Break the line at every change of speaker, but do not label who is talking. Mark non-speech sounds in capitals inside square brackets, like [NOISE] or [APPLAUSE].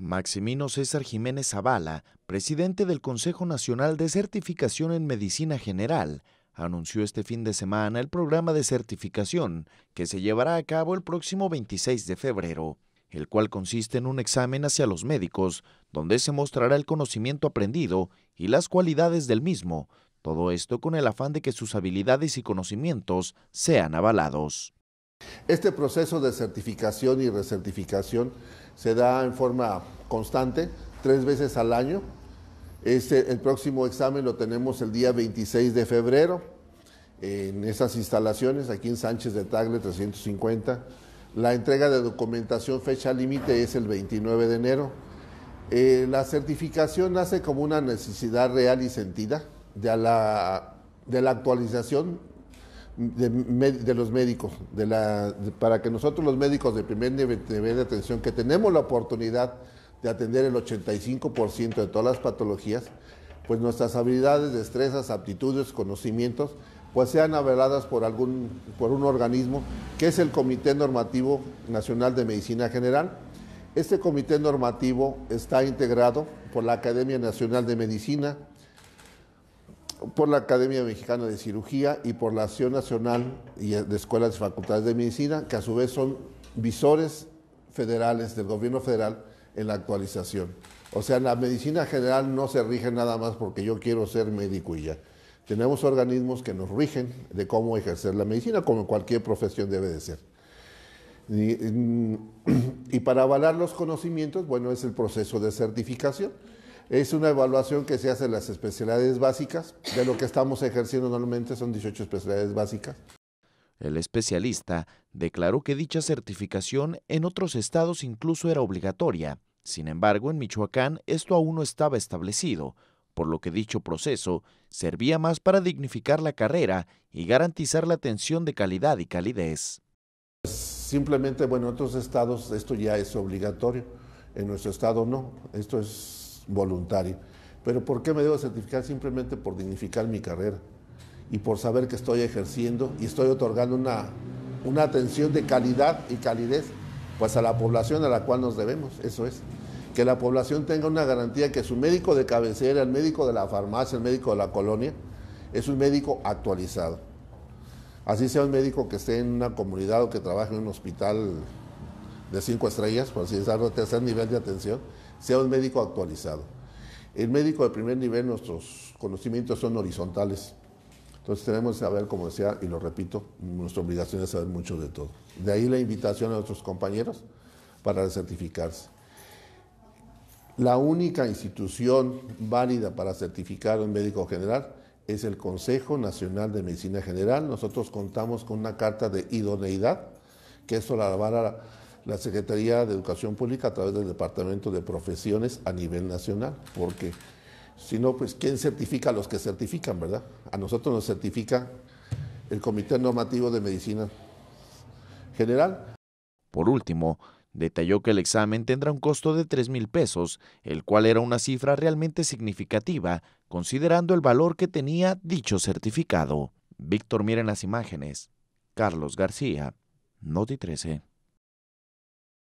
Maximino César Jiménez Zavala, presidente del Consejo Nacional de Certificación en Medicina General, anunció este fin de semana el programa de certificación que se llevará a cabo el próximo 26 de febrero, el cual consiste en un examen hacia los médicos, donde se mostrará el conocimiento aprendido y las cualidades del mismo, todo esto con el afán de que sus habilidades y conocimientos sean avalados.
Este proceso de certificación y recertificación se da en forma constante, tres veces al año. Este, el próximo examen lo tenemos el día 26 de febrero en esas instalaciones, aquí en Sánchez de Tagle 350. La entrega de documentación fecha límite es el 29 de enero. Eh, la certificación nace como una necesidad real y sentida de de la actualización de, los médicos, de la, para que nosotros los médicos de primer nivel, de atención, que tenemos la oportunidad de atender el 85% de todas las patologías, pues nuestras habilidades, destrezas, aptitudes, conocimientos, pues sean avaladas por algún por un organismo que es el Comité Normativo Nacional de Medicina General. Este comité normativo está integrado por la Academia Nacional de Medicina, por la Academia Mexicana de Cirugía y por la Acción Nacional eh, de Escuelas y Facultades de Medicina, que a su vez son visores federales del gobierno federal en la actualización. O sea, la medicina general no se rige nada más porque yo quiero ser médico y ya. Tenemos organismos que nos rigen de cómo ejercer la medicina, como cualquier profesión debe de ser. Y, mm, [CLEARS THROAT] y para avalar los conocimientos, bueno, es el proceso de certificación es una evaluación que se hace en las especialidades básicas. De lo que estamos ejerciendo normalmente son 18 especialidades básicas.
El especialista declaró que dicha certificación en otros estados incluso era obligatoria. Sin embargo, en Michoacán esto aún no estaba establecido, por lo que dicho proceso servía más para dignificar la carrera y garantizar la atención de calidad y calidez.
Simplemente, bueno, en otros estados esto ya es obligatorio, en nuestro estado no. Esto es voluntario. Pero ¿por qué me debo certificar? Simplemente por dignificar mi carrera y por saber que estoy ejerciendo y estoy otorgando una, una atención de calidad y calidez pues a la población a la cual nos debemos, eso es. Que la población tenga una garantía que su médico de cabecera, el médico de la farmacia, el médico de la colonia, es un médico actualizado. Así sea un médico que esté en una comunidad o que trabaje en un hospital de cinco estrellas, por así decirlo, tercer nivel de atención, sea un médico actualizado. El médico de primer nivel, nuestros conocimientos son horizontales. Entonces tenemos que saber, como decía, y lo repito, nuestra obligación es saber mucho de todo. De ahí la invitación a nuestros compañeros para certificarse. La única institución válida para certificar a un médico general es el Consejo Nacional de Medicina General. Nosotros contamos con una carta de idoneidad, que eso la avala la Secretaría de Educación Pública a través del Departamento de Profesiones a nivel nacional, porque si no, pues ¿quién certifica a los que certifican, verdad? A nosotros nos certifica el Comité Normativo de Medicina General.
Por último, detalló que el examen tendrá un costo de 3 mil pesos, el cual era una cifra realmente significativa, considerando el valor que tenía dicho certificado. Víctor, miren las imágenes. Carlos García, Noti 13.